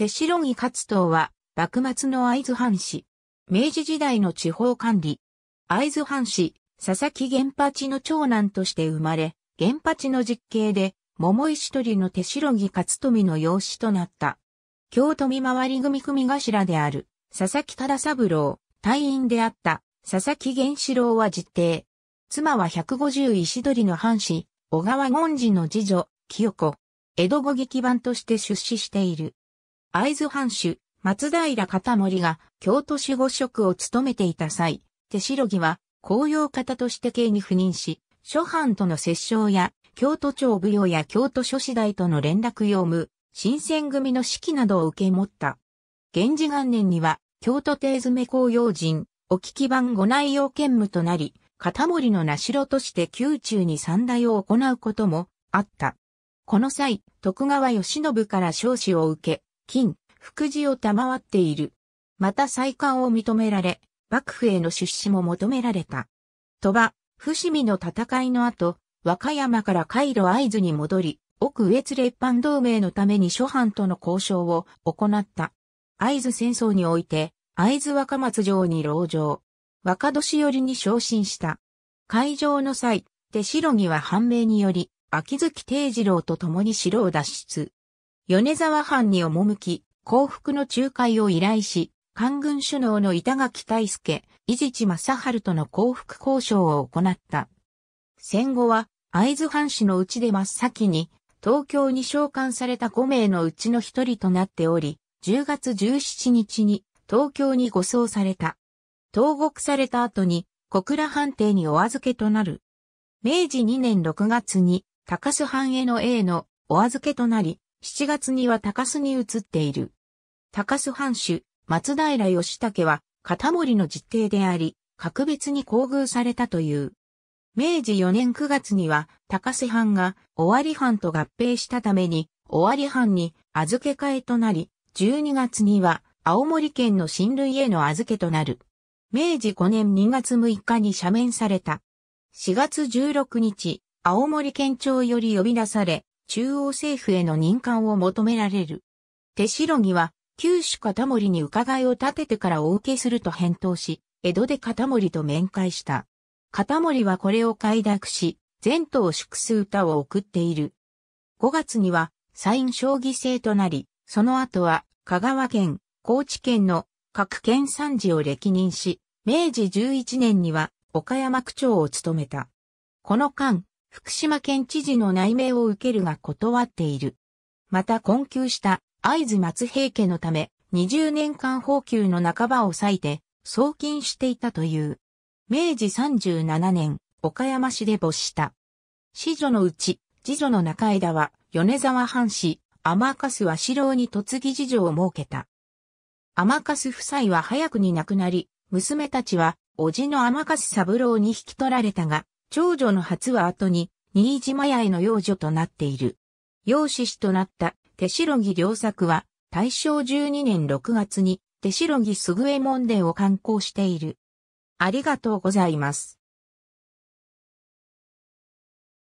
手白木勝藤は、幕末の会津藩士。明治時代の地方管理。会津藩士、佐々木玄八の長男として生まれ、玄八の実刑で、桃石取の手白木勝富の養子となった。京都見回り組組頭である、佐々木忠三郎、隊員であった、佐々木源四郎は実定。妻は150石取の藩士、小川文次の次女、清子。江戸語劇版として出資している。会津藩主、松平片森が京都守護職を務めていた際、手代木は公用方として刑に赴任し、諸藩との折衝や京都庁奉与や京都諸子大との連絡用務、新選組の指揮などを受け持った。源氏元年には、京都手詰公用人、お聞き番御内容兼務となり、片森の名城として宮中に三大を行うこともあった。この際、徳川義信から少子を受け、金、福寺を賜っている。また再刊を認められ、幕府への出資も求められた。鳥羽、伏見の戦いの後、和歌山から海路合図に戻り、奥越列藩同盟のために諸藩との交渉を行った。会津戦争において、会津若松城に籠城。若年寄りに昇進した。会場の際、手白には判明により、秋月定次郎と共に城を脱出。米沢藩に赴き、幸福の仲介を依頼し、官軍首脳の板垣大助、伊地正春との幸福交渉を行った。戦後は、会津藩士のうちで真っ先に、東京に召喚された5名のうちの一人となっており、10月17日に東京に護送された。投獄された後に、小倉藩邸にお預けとなる。明治2年6月に、高須藩への A のお預けとなり、7月には高須に移っている。高須藩主、松平義武は、片森の実弟であり、格別に厚遇されたという。明治4年9月には、高須藩が尾張藩と合併したために、尾張藩に預け替えとなり、12月には青森県の親類への預けとなる。明治5年2月6日に赦免された。4月16日、青森県庁より呼び出され、中央政府への任官を求められる。手代木は、九州片森に伺いを立ててからお受けすると返答し、江戸で片森と面会した。片森はこれを快諾し、前頭祝す歌を送っている。5月には、サイン将棋制となり、その後は、香川県、高知県の各県参事を歴任し、明治11年には岡山区長を務めた。この間、福島県知事の内命を受けるが断っている。また困窮した会津松平家のため20年間放給の半ばを割いて送金していたという。明治37年、岡山市で没した。子女のうち、次女の中枝は米沢藩士、天笠は四郎に嫁ぎ事情を設けた。天笠夫妻は早くに亡くなり、娘たちは、叔父の天笠三郎に引き取られたが、長女の初は後に、新島屋への養女となっている。養子子となった手白木良作は、大正12年6月に手白木すぐえ門殿を刊行している。ありがとうございます。